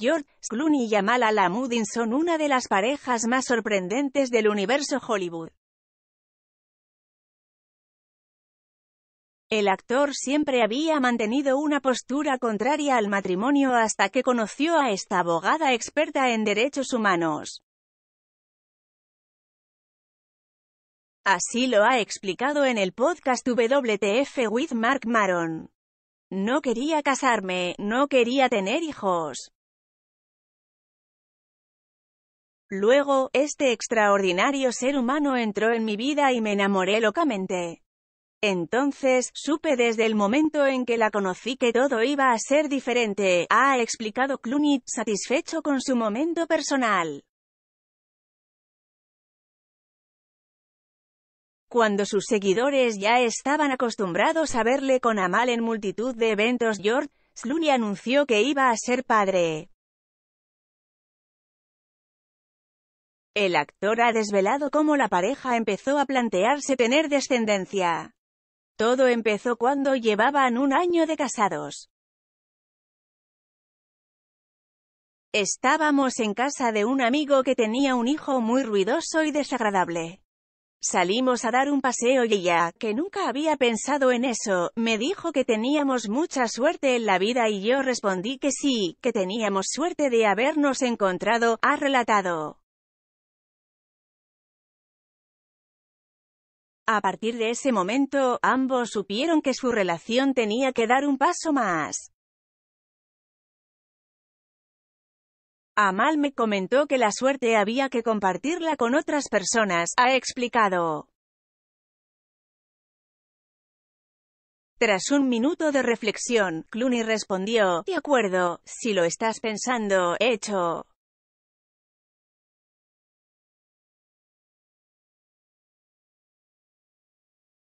George Clooney y Amal Alamuddin son una de las parejas más sorprendentes del universo Hollywood. El actor siempre había mantenido una postura contraria al matrimonio hasta que conoció a esta abogada experta en derechos humanos. Así lo ha explicado en el podcast WTF with Mark Maron. No quería casarme, no quería tener hijos. Luego, este extraordinario ser humano entró en mi vida y me enamoré locamente. Entonces, supe desde el momento en que la conocí que todo iba a ser diferente, ha explicado Clooney, satisfecho con su momento personal. Cuando sus seguidores ya estaban acostumbrados a verle con Amal en multitud de eventos, George Clooney anunció que iba a ser padre. El actor ha desvelado cómo la pareja empezó a plantearse tener descendencia. Todo empezó cuando llevaban un año de casados. Estábamos en casa de un amigo que tenía un hijo muy ruidoso y desagradable. Salimos a dar un paseo y ella, que nunca había pensado en eso, me dijo que teníamos mucha suerte en la vida y yo respondí que sí, que teníamos suerte de habernos encontrado, ha relatado. A partir de ese momento, ambos supieron que su relación tenía que dar un paso más. Amal me comentó que la suerte había que compartirla con otras personas, ha explicado. Tras un minuto de reflexión, Clooney respondió, De acuerdo, si lo estás pensando, hecho.